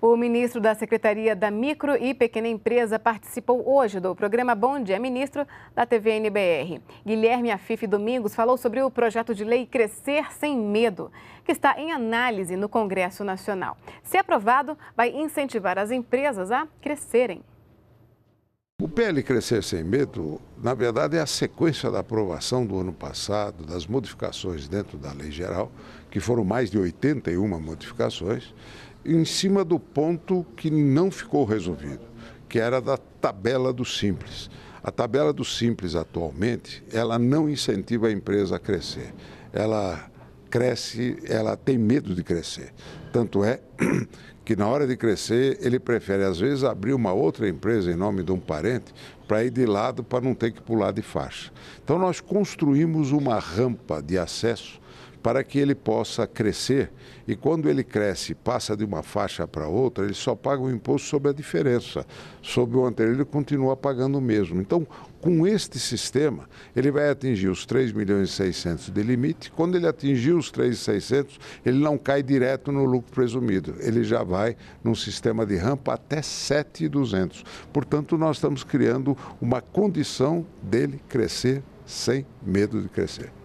O ministro da Secretaria da Micro e Pequena Empresa participou hoje do programa Bom Dia Ministro da TV NBR. Guilherme Afife Domingos falou sobre o projeto de lei Crescer Sem Medo, que está em análise no Congresso Nacional. Se aprovado, vai incentivar as empresas a crescerem. O PL Crescer Sem Medo, na verdade, é a sequência da aprovação do ano passado, das modificações dentro da lei geral, que foram mais de 81 modificações, em cima do ponto que não ficou resolvido, que era da tabela do simples. A tabela do simples atualmente, ela não incentiva a empresa a crescer. Ela cresce, ela tem medo de crescer. Tanto é que na hora de crescer, ele prefere às vezes abrir uma outra empresa em nome de um parente para ir de lado para não ter que pular de faixa. Então nós construímos uma rampa de acesso para que ele possa crescer. E quando ele cresce, passa de uma faixa para outra, ele só paga o imposto sobre a diferença. Sobre o anterior, ele continua pagando o mesmo. Então, com este sistema, ele vai atingir os 3 milhões e 600 de limite. Quando ele atingir os 3,600, ele não cai direto no lucro presumido. Ele já vai num sistema de rampa até 7,200. Portanto, nós estamos criando uma condição dele crescer sem medo de crescer.